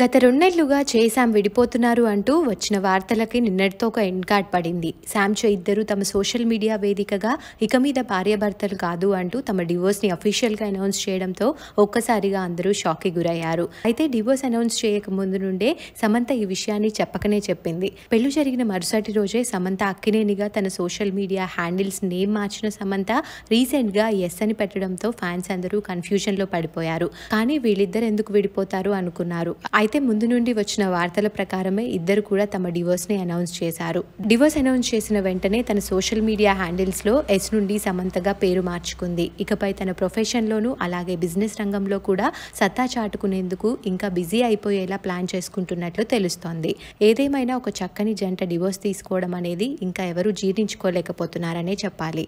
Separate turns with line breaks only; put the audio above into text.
గత రెండేళ్లుగా చేసాం విడిపోతున్నారు అంటూ వచ్చిన వార్తలకి నిన్నటితో ఒక ఎండ్ కార్డ్ పడింది శామ్ చో ఇద్దరు తమ సోషల్ మీడియా వేదికగా ఇక మీద భార్యాభర్తలు కాదు అంటూ తమ డివోర్స్ని అఫీషియల్గా అనౌన్స్ చేయడంతో ఒక్కసారిగా అందరూ షాక్కి గురయ్యారు అయితే డివోర్స్ అనౌన్స్ చేయక ముందు నుండే సమంత ఈ విషయాన్ని చెప్పకనే చెప్పింది పెళ్లి జరిగిన మరుసటి రోజే సమంత అక్కినేనిగా తన సోషల్ మీడియా హ్యాండిల్స్ నేమ్ మార్చిన సమంత రీసెంట్గా ఎస్ అని పెట్టడంతో ఫ్యాన్స్ అందరూ కన్ఫ్యూజన్లో పడిపోయారు కానీ వీళ్ళిద్దరు ఎందుకు విడిపోతారు అనుకున్నారు అయితే ముందు నుండి వచ్చిన వార్తల ప్రకారమే ఇద్దరు కూడా తమ డివోర్స్ని అనౌన్స్ చేశారు డివోర్స్ అనౌన్స్ చేసిన వెంటనే తన సోషల్ మీడియా హ్యాండిల్స్లో ఎస్ నుండి సమంతగా పేరు మార్చుకుంది ఇకపై తన ప్రొఫెషన్లోనూ అలాగే బిజినెస్ రంగంలో కూడా సత్తా చాటుకునేందుకు ఇంకా బిజీ అయిపోయేలా ప్లాన్ చేసుకుంటున్నట్లు తెలుస్తోంది ఏదేమైనా ఒక చక్కని జంట డివోర్స్ తీసుకోవడం అనేది ఇంకా ఎవరూ జీర్ణించుకోలేకపోతున్నారనే చెప్పాలి